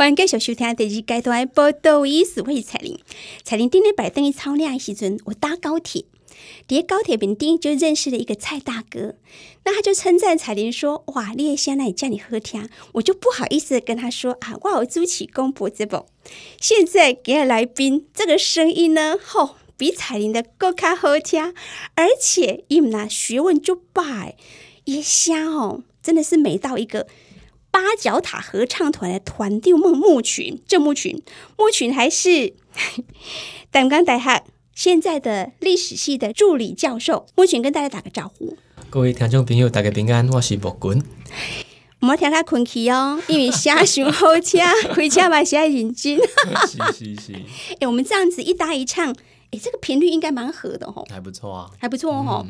欢迎继续收听第二阶段的《报道。我是彩铃》。彩铃今天摆一超长的时阵，我搭高铁。在高铁平顶就认识了一个蔡大哥，那他就称赞彩铃说：“哇，你声音来也叫你好听。”我就不好意思跟他说：“啊，哇，我朱启公不直播。”现在给来宾这个声音呢，吼比彩铃的更加好听，而且伊们呐学问就摆一下吼，真的是美到一个。八角塔合唱团的团调梦木群这木群木群还是 胆刚大哈现在的历史系的助理教授木群跟大家打个招呼，各位听众朋友大家平安，我是木群。我要听他困去哦，因为想想开车开车买下眼镜。是是行，哎，我们这样子一搭一唱。哎，这个频率应该蛮合的吼，还不错啊，还不错吼。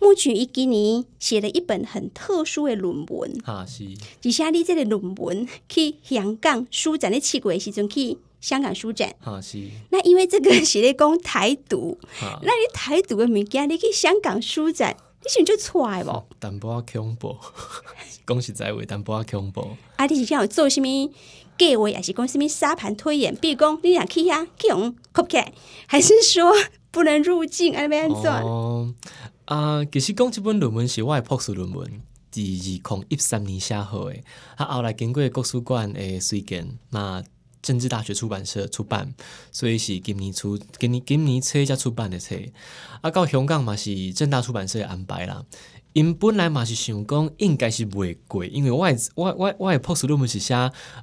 目前伊给你写了一本很特殊的论文啊，是。你下你这个论文去香港书展咧，七月的时阵去香港书展啊，是。那因为这个是咧讲台独，那你台独嘅物件，你去香港书展。你想说出来无淡薄仔恐怖 讲实在话淡薄仔恐怖啊你是怎样做啥物计划抑是讲啥物沙盘推演比如讲你若去遐去仾翕起来还是说不能入境安尼安怎哦啊其实讲即本论文是我诶博士论文伫二空一三年写好诶啊后来经过国术馆诶推荐，若政治大学出版社出版，所以是今年出、今年今年册才出版的册。啊，到香港嘛是正大出版社安排啦。因本来嘛是想讲应该是袂贵，因为我诶我我我诶，post 六五是写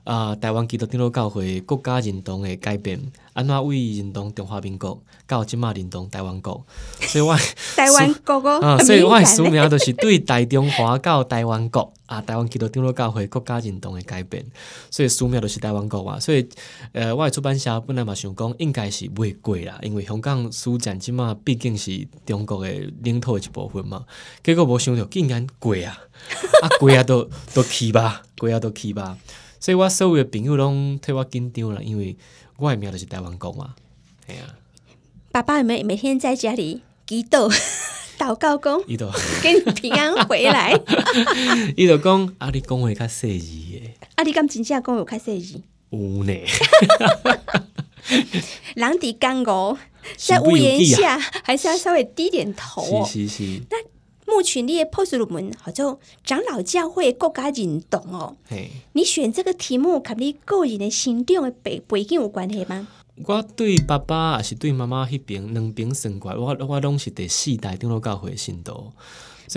啊，台湾基督教教会国家认同诶改变。安怎位认同中华民国，到即嘛认同台湾国，所以我 台湾国国，所以我书名就是对大中华到台湾国啊，台湾基督进入教会国家认同的改变，所以书名就是台湾国嘛。所以，呃，我出版社本来嘛想讲应该是不过贵啦，因为香港书展即嘛毕竟是中国的领土一部分嘛，结果无想到竟然贵啊！啊贵 啊都都去吧，贵啊都去吧。所以我所有朋友拢替我紧张啦，因为。我的面就是台湾公嘛，对呀。爸爸每每天在家里祈祷，祷告公，给你平安回来。祈祷公，阿里工会开生日耶？阿里敢请假公有较细日？有呢。人伫干公在屋檐下，还是要稍微低点头。是是是。那目前你的 post 入门，好像长老教会国家认同哦。你选这个题目，跟你个人的心中的背背景有关系吗？我对爸爸也是对妈妈迄边，两边生乖，我我拢是第四代长老教会信徒。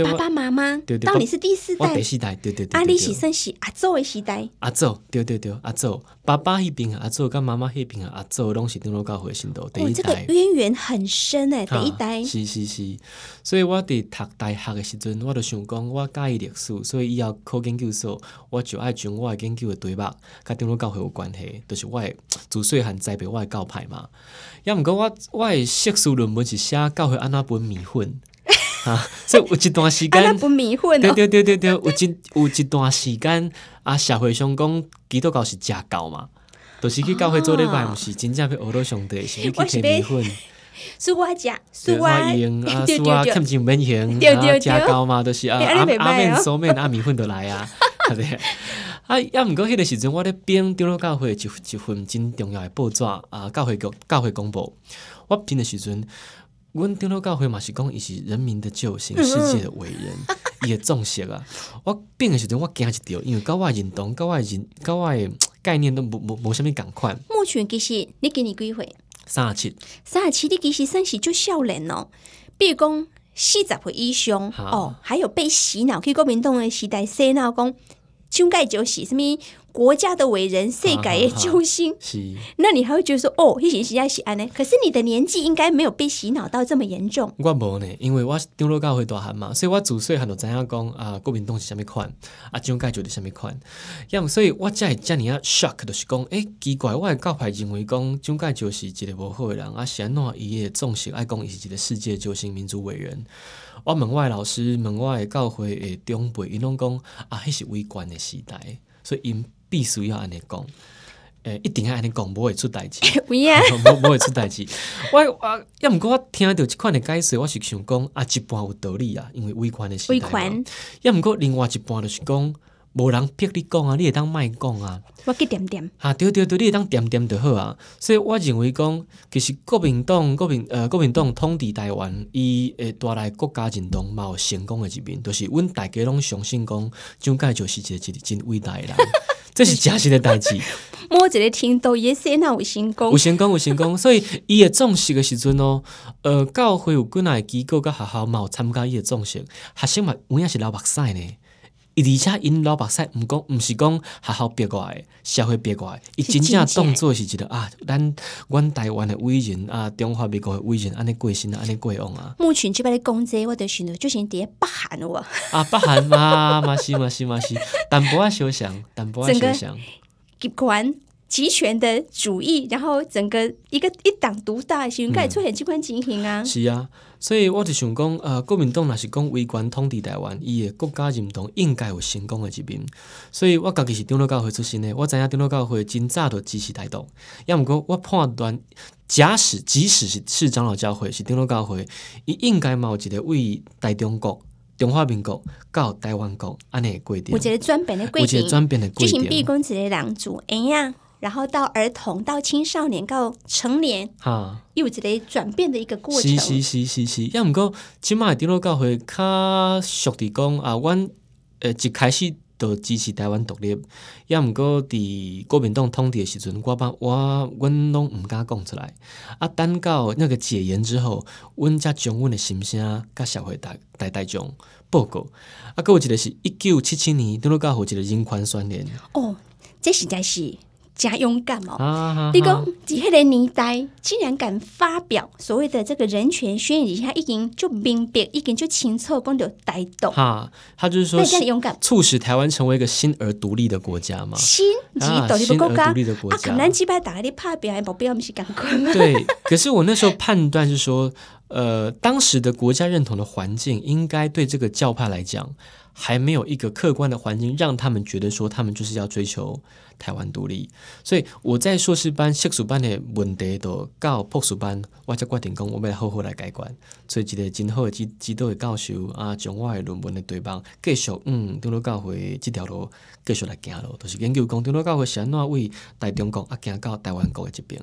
爸爸妈妈到底是第四代，阿丽是算是阿祖诶时代，阿祖，对对对，阿祖，爸爸那边阿祖跟妈妈那边阿祖拢是丁罗教会信徒第一代，这个渊源很深诶，第一代，是是是，所以我伫读大学的时阵，我就想讲，我介意历史，所以以后考研究所，我就爱将我研究诶的题目，甲丁罗教会有关系，就是我自细汉栽培我的教派嘛，抑唔过我我硕士论文是写教会安那本米粉。啊，所以有一段时间，啊，不对对对对对，有一有一段时间啊，社会上讲基督教是假狗嘛，著是去教会做礼拜，毋是真正被学朵上帝，是去摕米粉。素瓜加素瓜，素 用啊，素瓜看不见面型啊，假糕嘛，都是啊，阿阿面、素面、阿米粉都来啊，对不啊，要毋过迄个时阵，我咧编中了教会一一份真重要的报纸啊，教会局教会公布，我真的时阵。阮顶头教会嘛是讲，伊是人民的救星，世界的伟人，伊个重视啊！我变诶时阵，我惊一跳，因为甲我认同，甲我认，甲我概念都无无无虾米共款。目前其实你今年几岁？三十七。三十七，你其实算是最少年咯。比如讲四十岁以上哦，还有被洗脑去国民党诶时代洗脑讲，蒋介石是虾米？国家的伟人谁改的救星？是，那你还会觉得说哦，一些人在西安呢？可是你的年纪应该没有被洗脑到这么严重。我无呢，因为我长到教会大汉嘛，所以我自细汉就知影讲啊，国民党是虾米款啊，蒋介石是虾米款。要么所以，我才会将你啊 shock，就是讲诶，奇怪，我的教派认为讲蒋介石是一个不好的人啊，是安怎伊也总是爱讲伊是一个世界救星、民族伟人。我门外老师，门外教会的长辈，伊拢讲啊，迄是微观的时代，所以因。必须要安尼讲，诶，一定要安尼讲，无会出大事，无 会出代志。我我，抑毋过我听到即款的解释，我是想讲啊，一半有道理啊，因为微观的是，微抑毋过另外一半就是讲，无人逼你讲啊，你会当卖讲啊，我去点点。啊，对对对，你会当点点就好啊。所以我认为讲，其实国民党、国民呃国民党统治台湾，伊会带来国家认同、嘛，有成功的一面，就是阮大家拢相信讲，蒋介石是一个一个真伟大的人。这是假性的代志，摸着的天都也是那有成功，有成功，有成功。所以伊个重视个时阵哦，呃，教会有几耐机构甲学校嘛有参加伊个重视，学生嘛有影是流目屎呢。而且，因老百姓毋讲，毋是讲校逼别怪，社会别怪，伊真正动作是一个啊，咱阮台湾诶伟人啊，中华民国诶伟人，安尼过身啊，安尼过往啊。目前即摆咧讲这，我想着就是伫咧北韩我。啊，北韩嘛 嘛是嘛是嘛是，淡薄仔小伤，淡薄仔小伤。整个集权的主义，然后整个一个一党独大，的应该出现这款情形啊？是啊，所以我就想讲，呃，国民党若是讲微观统治台湾，伊的国家认同应该有成功的一面。所以我家己是长老教会出身的，我知影长老教会真早就支持台独，也毋过我判断，假使即使是是长老教会，是长老教会，伊应该嘛有一个位大中国、中华民国、到台湾国安尼规定。有一个转变的，规定，有一个转变的，举行闭关式嘅两组，哎呀。然后到儿童，到青少年，到成年，哈，又一个转变的一个过程。是是是是是。要唔过，起码顶落教会较熟地讲啊，阮呃一开始就支持台湾独立，要唔过伫国民党统治时阵，我把我阮拢毋敢讲出来。啊，等到那个解严之后，阮才将阮的心声甲社会大大大众报告。啊，有一个是一九七七年顶落教会一个人权宣言。哦，这是这是。加勇敢哦！你讲在那个年代，竟然敢发表所谓的这个人权宣言，底下一根就明白，一根就清册，讲就带动。哈，他就是说，那勇敢，促使台湾成为一个新而独立的国家嘛。新而独立的国家，啊，可能几百打个的派别还保不不是赶快。吗？对，可是我那时候判断是说。呃，当时的国家认同的环境，应该对这个教派来讲，还没有一个客观的环境，让他们觉得说他们就是要追求台湾独立。所以我在硕士班、硕士班的问题都到博士班，我再决定讲，我要好好来改观。所以一个真好的指指导的教授啊，将我的论文的对方继续嗯，中了教会这条路继续来行路，就是研究讲中了教会是哪位大中国啊，行到台湾国的这边。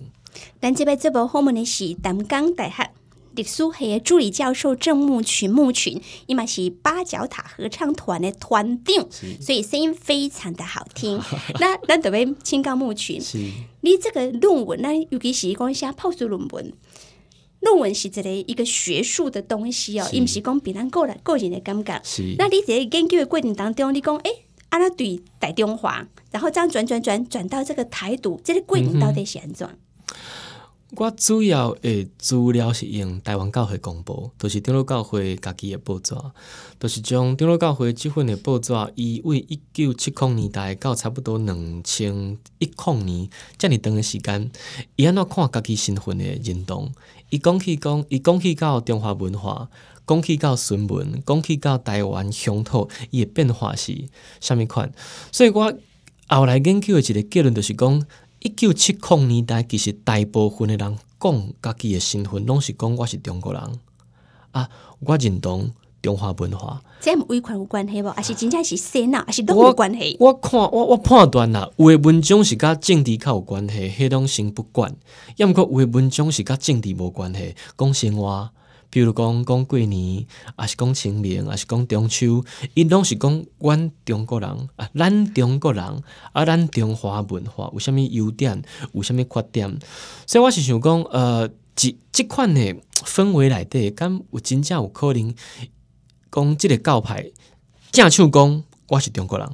咱这边这部访问的是淡江大学。史系黑助理教授正木群木群，伊嘛是八角塔合唱团的团长，所以声音非常的好听。那咱就要请教木群，你这个论文，那尤其是讲写泡水论文，论文是一个一个学术的东西哦，伊毋是讲比咱个人个人的感觉。那你在研究的过程当中，你讲诶。阿拉对大中华，然后这样转转转转到这个台独，这个桂林到底是安怎？我主要的资料是用台湾教会公布，都是长老教会家己的报纸，都是将长老教会这份的报纸，伊为一九七零年代到差不多两千一零年遮尔长的时间，伊安怎看家己身份的认同？伊讲起讲，伊讲起到中华文化，讲起到孙文，讲起到台湾乡土伊的变化是虾米款？所以我后来研究一个结论，就是讲。一九七零年代，其实大部分的人讲家己的身份，拢是讲我是中国人啊。我认同中华文化，这唔为跨有关系无？还是真正是洗脑，还是拢无关系？我看我我判断啦，的文章是甲政治较有关系，迄种先不管；，要么的文章是甲政治无关系，讲生活。比如讲，讲过年，还是讲清明，还是讲中秋，伊拢是讲阮中国人啊，咱中国人，啊咱中华文化有啥物优点，有啥物缺点，所以我是想讲，呃，即即款诶氛围内底，敢有真正有可能讲即个教派正手讲我是中国人，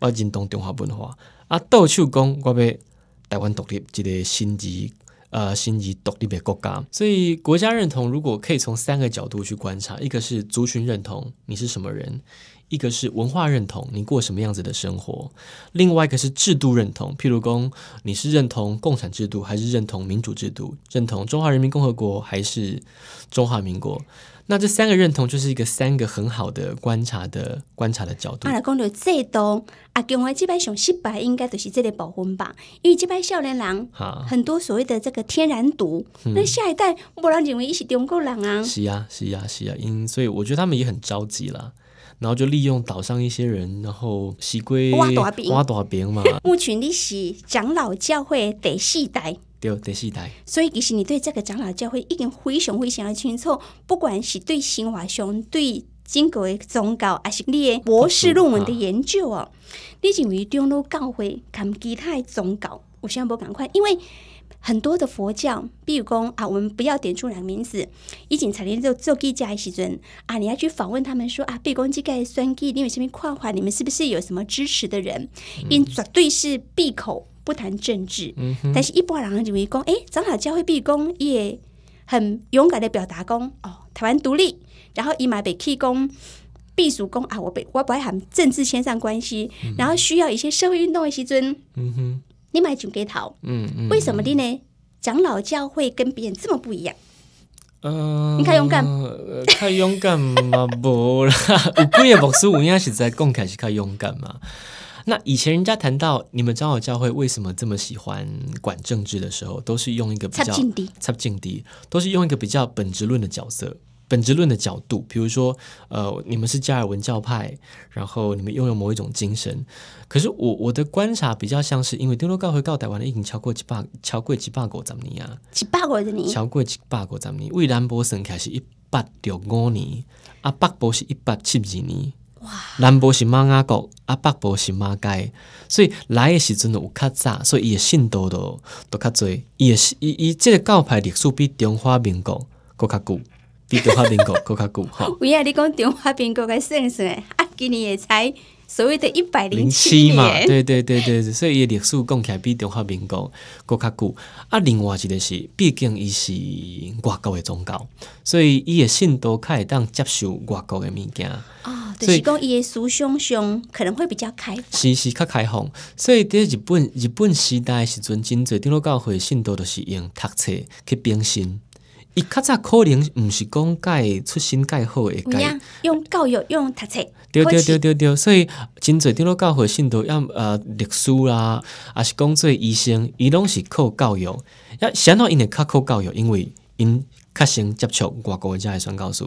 我认同中华文化，啊，倒手讲我欲台湾独立，即个新字。呃，新几独立的国家，所以国家认同如果可以从三个角度去观察，一个是族群认同，你是什么人；一个是文化认同，你过什么样子的生活；另外一个是制度认同，譬如说你是认同共产制度还是认同民主制度，认同中华人民共和国还是中华民国。那这三个认同就是一个三个很好的观察的观察的角度。啊，来讲到这东，啊，跟我这边上失败应该都是这类保婚吧？因为这边少年郎，很多所谓的这个天然毒。那下一代不让认为一起中国人啊？是呀，是呀，是呀。因所以我觉得他们也很着急啦。然后就利用岛上一些人，然后西归挖大饼，挖大饼嘛。目前你是长老教会第四代。对第四代，所以其实你对这个长老教会已经非常非常的清楚。不管是对新华兄对经国的宗教，还是你的博士论文的研究哦，你认为中登教会，跟其他的宗教我想不赶快，因为很多的佛教，比如讲啊，我们不要点出两个名字，已经成立就做者的时阵啊，你要去访问他们说啊，被关机盖算计，你有什么看法？你们是不是有什么支持的人？因绝对是闭口。不谈政治，但是一般人岸人讲，公哎，长老教会避公也很勇敢的表达公哦，台湾独立，然后伊买北气公避暑公啊，我被我不爱喊政治牵上关系，然后需要一些社会运动的时阵，嗯哼，你买就给逃，嗯嗯，为什么的呢？长老教会跟别人这么不一样？嗯、呃，太勇敢，太勇敢嘛不啦，有贵个牧师有影实在讲起来是较勇敢嘛。那以前人家谈到你们长老教会为什么这么喜欢管政治的时候，都是用一个比较插进敌，插境都是用一个比较本质论的角色、本质论的角度。比如说，呃，你们是加尔文教派，然后你们拥有某一种精神。可是我我的观察比较像是，因为长洛教和告台湾的已经超过几百，超过几百国十年啊，几百怎么年，超过几百怎么年。为兰博森开始一八六五年，阿北博是一八七二年。南部是马牙国，啊北部是马街，所以来的时阵有较早，所以伊的信徒都都较侪，伊的伊伊这个教派历史比中华民国国较久，比中华民国国较古。哈，我 阿你讲中华民国的算算，啊，今年也才。所谓的一百零七嘛，对对对对，所以伊历史讲起来比中华民国搁较久。啊，另外一个是，毕竟伊是外国的宗教，所以伊的信徒较会当接受外国的物件。啊，就是讲伊的思想上可能会比较开放，是是较开放。所以伫日本日本时代时阵，真侪顶落教会信徒都是用读册去变心。伊较早可能毋是讲会出甲会好个改，用教育用读册。对对对对对。所以真侪中落教会信徒，要么呃历史啦，啊是讲做医生，伊拢是靠教育。要想话因会较靠教育，因为因。较先接触外国的传教士，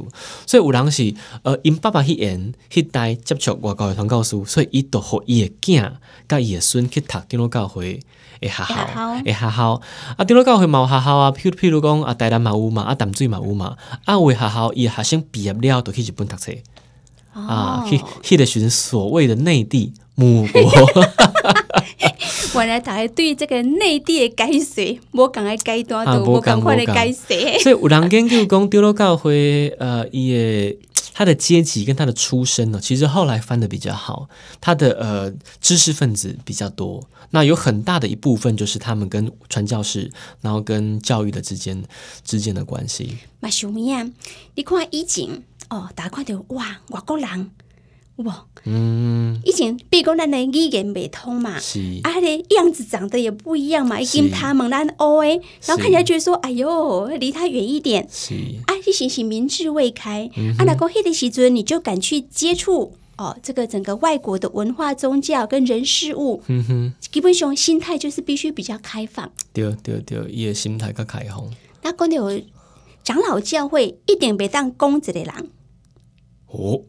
所以有人是呃，因爸爸迄个迄代接触外国的传教士，所以伊就互伊的囝、甲伊的孙去读中国教会的学校、的学校。啊，中国教会有学校啊，譬譬如讲啊，台南嘛有嘛，啊淡水嘛有嘛，啊有为学校伊学生毕业了，就去日本读册啊，去个时寻所谓的内地母国。原来大家对这个内地的改写，无敢爱改段，都无敢快的改写。所以有人研究讲，丢了教会，呃，伊的他的阶级跟他的出身呢，其实后来翻的比较好。他的呃，知识分子比较多，那有很大的一部分就是他们跟传教士，然后跟教育的之间之间的关系。买秀么啊？你看以前哦，大家看到哇，外国人。哇，嗯，以前比如讲咱的语言不通嘛，是，啊，的样子长得也不一样嘛，已经他们咱黑，然后看起来觉得说，哎呦，离他远一点，是，啊，一行行明智未开，啊，那讲黑的时尊你就敢去接触哦，这个整个外国的文化、宗教跟人事物，嗯哼，基本上心态就是必须比较开放，对对对，伊个心态较开放，那讲到长老教会一定别当公子的人，哦。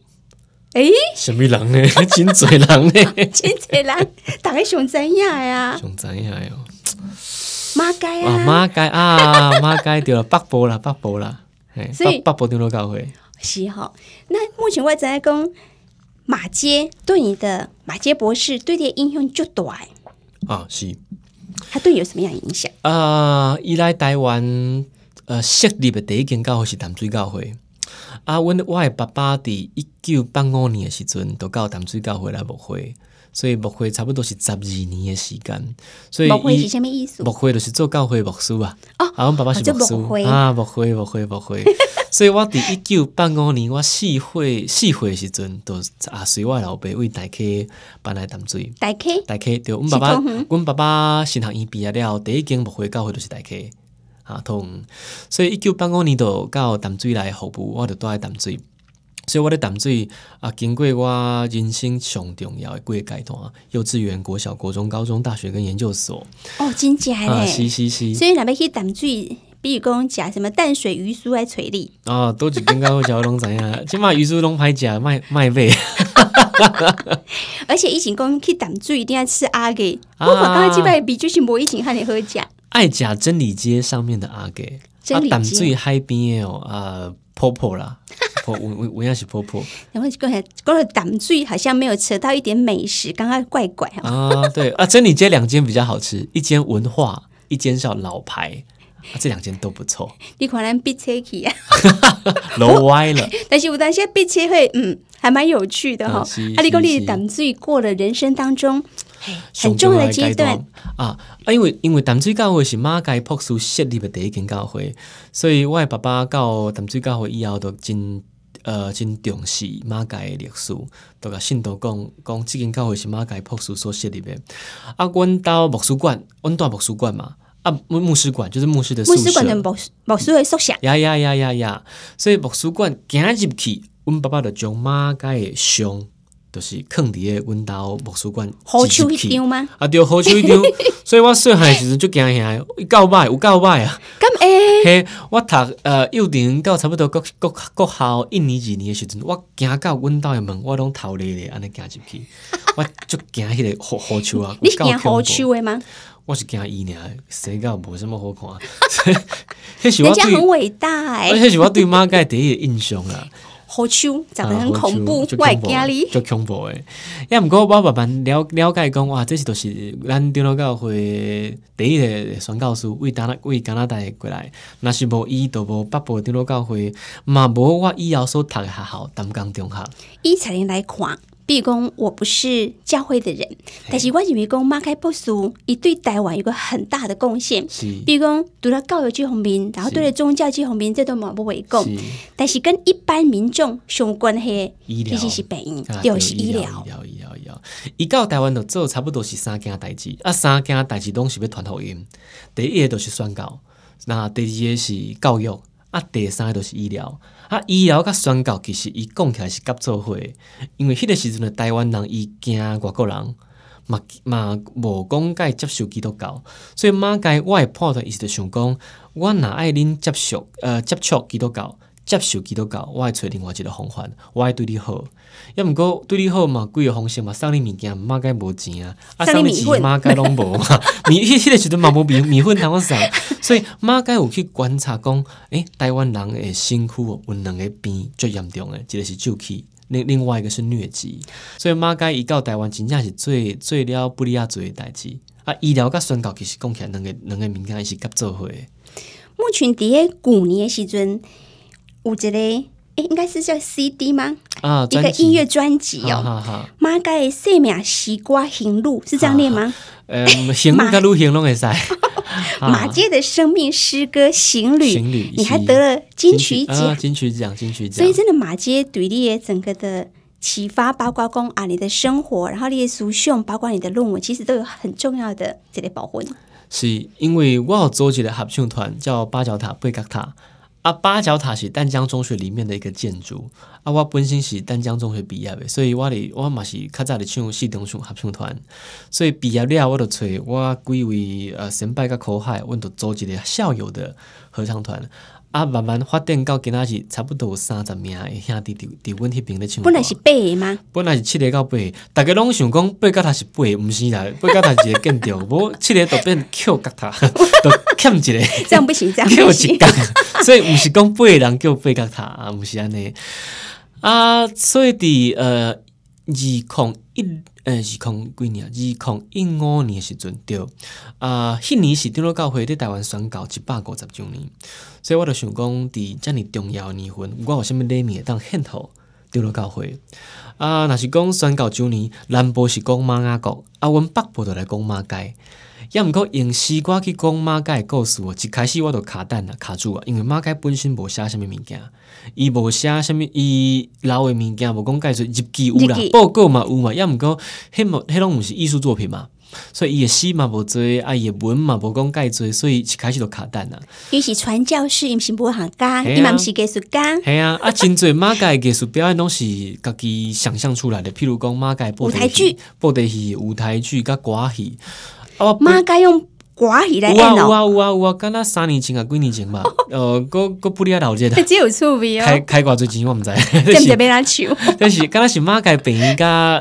诶，什物人呢？真 侪人呢！真 侪人，大家上知影的啊！上知影哟、哦，马街啊，马街啊，马街 对了，北部啦，北部啦，所以北部顶了教会是哈。那目前我知在讲马街对你的马街博士对你的影响就大啊，是。他对你有什么样的影响啊？一来台湾，呃，设立的第一间教会是淡水教会。啊，阮我诶爸爸伫一九八五年诶时阵，都到淡水教会来木会，所以木会差不多是十二年诶时间。木会是虾米意思？木会就是做教会牧师啊。哦，啊，牧会，啊，木会木会木会。所以我伫一九八五年，我四岁四岁诶时阵，都啊随我老爸为大家搬来淡水。大家大家对，阮爸爸，阮爸爸新学院毕业了，第一间木会教会就是大家。痛，所以一九八五年度到淡水来服务，我就住来淡水。所以我的淡水啊，经过我人生上重要的几个阶段：幼稚园、国小、国中、高中、大学跟研究所。哦，真济啊？是是是。所以若要去淡水，比如讲食什么淡水鱼酥来垂你，哦，都是刚刚我讲拢怎样，起 码鱼酥拢歹假卖 卖飞。而且一前讲去淡水一定要吃阿给，我讲刚刚这边比就是无一前喊你好食。爱甲真理街上面的阿给，党最嗨边哦啊，婆婆啦，我我我我要是婆婆。然后刚才刚才胆最好像没有扯到一点美食，刚刚怪怪啊。啊对啊，真理街两间比较好吃，一间文化，一间叫老牌，啊、这两间都不错。你可能被切去啊，楼歪了。但是，我担心被切会嗯，还蛮有趣的哈。啊，你讲你胆最过了人生当中。很重的阶段啊啊！因为因为淡水教会是马街朴素设立的第一间教会，所以我的爸爸到淡水教会以后，都真呃真重视马街的历史，都甲信徒讲讲，即间教会是马街朴素所设立的。啊，阮到博物馆，阮们到博馆嘛啊，牧师馆就是牧师的。牧师馆的牧牧师的宿舍。呀呀呀呀呀！所以牧师馆行进去，阮爸爸就将马街的像就是藏诶阮兜美术馆，好手一张吗？啊，对，好手一张，所以我小诶时阵就惊遐，伊够歹，有够歹啊！咁诶，嘿，我读呃，幼儿园到差不多国国国校一年、二年诶时阵，我惊到阮兜诶门，我拢头咧咧，安尼行入去，我就惊迄个好手啊！你惊好手诶吗？我是惊伊俩，实在无什么好看。人家很伟大，而且我对妈盖第一印象啦。好笑，长得很恐怖，怪惊哩。就恐怖的，也毋过我慢慢了了解讲，哇，这是都是咱长老教会第一个传教士为加拿大过来，若是无伊都无北部长老教会，嘛无我以后所读的学校，江中学。伊才能来看。比如讲，我不是教会的人，但是我认为讲马开不斯伊对台湾有个很大的贡献。比如讲，读了教育这方面，然后对了宗教这方面，这都冇不为讲。但是跟一般民众相关系，其实是病就是医疗。医疗医疗医疗，一到台湾就做差不多是三件代志，啊，三件代志拢是要传福音。第一个就是宣告，那第二个是教育，啊，第三个就是医疗。啊，医疗甲宣告其实伊讲起来是甲做伙，因为迄个时阵的台湾人伊惊外国人，嘛嘛无讲伊接受基督教，所以马街我诶判断伊是着想讲，我若爱恁接受呃接触基督教。接受基督教，我会找另外一个方法，我会对你好。要毋过对你好嘛，贵个方式嘛，送你物件，妈该无钱啊，啊，送你钱，妈该拢无嘛。米，迄个时阵嘛无米，米粉通送。所以妈该有去观察讲，诶，台湾人诶身躯哦，有两个病最严重诶，一个是酒气，另另外一个是疟疾。所以妈该伊到台湾真正是做做了不利啊侪诶代志啊，医疗甲宣告其实讲起来两个两个物件是甲做伙。目前伫诶旧年时阵。我觉得，哎，应该是叫 CD 吗？啊，一个音乐专辑哦。马街的四面西瓜行路是这样念吗？呃，行路跟路行拢会使。马 街的生命诗歌行旅，行旅，你还得了金曲奖，金曲奖，金曲奖。所以真的，马街对你的整个的启发，包括工啊，你的生活，然后你的书信，包括你的论文，其实都有很重要的这类保护。是因为我有做一个合唱团，叫八角塔贝吉塔。啊，八角塔是丹江中学里面的一个建筑。啊，我本身是丹江中学毕业的，所以我哩我嘛是较早哩唱中统合唱团。所以毕业了，我就找我几位呃，先辈甲口海，阮就组一个校友的合唱团。啊，慢慢发展到今仔是差不多三十名的兄弟，伫伫阮迄边咧唱。本来是八个吗？本来是七个到八，个，大家拢想讲八个他是八，个，毋是啦，八个他是变调，无七个都变 Q 吉他，都欠一个。这样不行，这样不行。所以毋是讲八个人叫八个他，毋是安尼。啊，所以伫呃二空一。二是空几年，二空一五年诶时阵着啊，迄年是长老教会伫台湾宣告一百五十周年，所以我就想讲，伫遮尔重要诶年份，我有啥物礼物当献互丢了教会啊，若是讲三到周年，南部是讲马雅国，啊，阮北部就来讲马街，抑毋过用西瓜去讲马街的故事哦。一开始我就卡蛋啊，卡住啊，因为马街本身无写什物物件，伊无写什物，伊老的物件无讲介绍日记有啦，报告嘛有嘛，抑毋过迄木迄拢毋是艺术作品嘛。所以伊个诗嘛无做，啊，伊个文嘛无讲改做，所以一开始都卡蛋呐。伊是传教士，伊毋是文学家，伊嘛毋是艺术家。系啊，啊真侪马改艺术表演拢是家己想象出来的，譬如讲马改舞台剧，布得戏、舞台剧甲歌戏，哦，马改用。寡语来有啊有啊有啊有啊！三年前啊，几年前嘛，呃，佫佫不离老街的。开开挂最近我毋知。搿是袂难唱。但 是敢若是马街朋友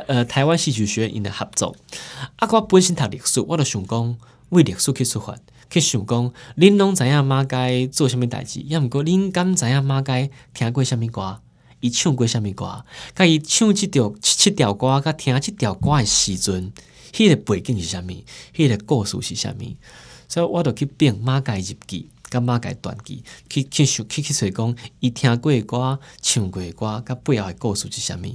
呃台湾戏曲学院因来合作。啊，我本身读历史，我就想讲为历史去出发，去想讲恁拢知影马街做虾物代志，抑毋过恁敢知影马街听过虾物歌，伊唱过虾物歌，甲伊唱即条七七条歌，甲听即条歌的时阵。迄个背景是啥物？迄个故事是啥物？所以我都去变马改日记，甲马改传记，去去想，去去揣讲伊听过歌、唱过歌，甲背后的故事是啥物？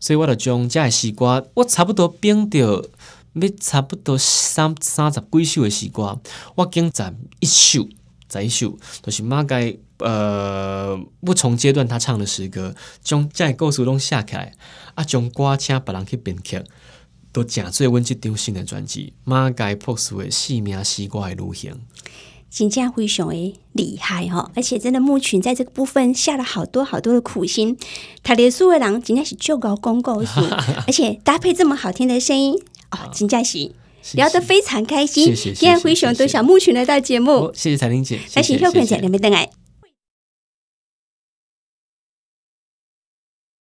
所以我都将遮个诗歌，我差不多拼着要差不多三三十几首的诗歌，我精选一首、再一首，都是马改呃不同阶段他唱的诗歌，将遮个故事拢写起来，啊，将歌请别人去编曲。都假醉，稳起张新的专辑，马街铺出的四名西瓜的路线。今家灰熊诶厉害哦，而且真的牧群在这个部分下了好多好多的苦心，他连苏伟人今家是就高广告词，而且搭配这么好听的声音哦，今家是聊得非常开心。感谢灰熊，都想牧群来到节目，谢谢彩玲姐，来请小坤姐，两边都爱。